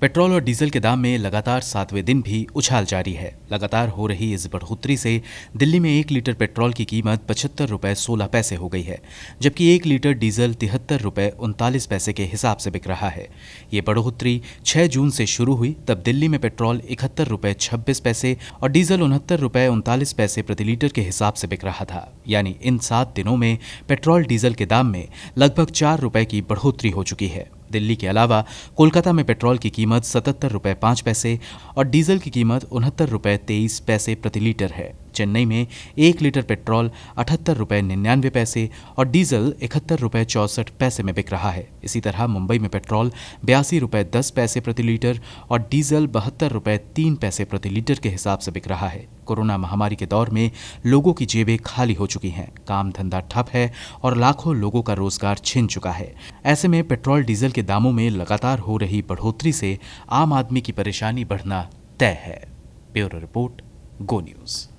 petrol और diesel के दाम में लगातार सातवें दिन भी उछाल जारी है लगातार हो रही इस बढ़ोतरी से दिल्ली में एक लीटर पेट्रोल की कीमत पचहत्तर रुपये सोलह पैसे हो गई है जबकि एक लीटर डीजल तिहत्तर रुपये उनतालीस पैसे के हिसाब से बिक रहा है ये बढ़ोतरी 6 जून से शुरू हुई तब दिल्ली में पेट्रोल इकहत्तर रुपये छब्बीस पैसे और डीजल उनहत्तर रुपये उनतालीस पैसे प्रति लीटर के हिसाब से बिक रहा था यानी इन सात दिनों में पेट्रोल डीजल के दाम में लगभग चार रुपये की बढ़ोतरी हो चुकी है दिल्ली के अलावा कोलकाता में पेट्रोल की कीमत सतहत्तर रुपये पाँच पैसे और डीजल की कीमत उनहत्तर रुपये तेईस पैसे प्रति लीटर है चेन्नई में एक लीटर पेट्रोल अठहत्तर रुपये निन्यानवे पैसे और डीजल इकहत्तर रुपये चौंसठ पैसे में बिक रहा है इसी तरह मुंबई में पेट्रोल बयासी रुपये दस पैसे प्रति लीटर और डीजल बहत्तर रुपये तीन पैसे प्रति लीटर के हिसाब से बिक रहा है कोरोना महामारी के दौर में लोगों की जेबें खाली हो चुकी हैं काम धंधा ठप है और लाखों लोगों का रोजगार छिन चुका है ऐसे में पेट्रोल डीजल के दामों में लगातार हो रही बढ़ोतरी से आम आदमी की परेशानी बढ़ना तय है ब्यूरो रिपोर्ट गो न्यूज़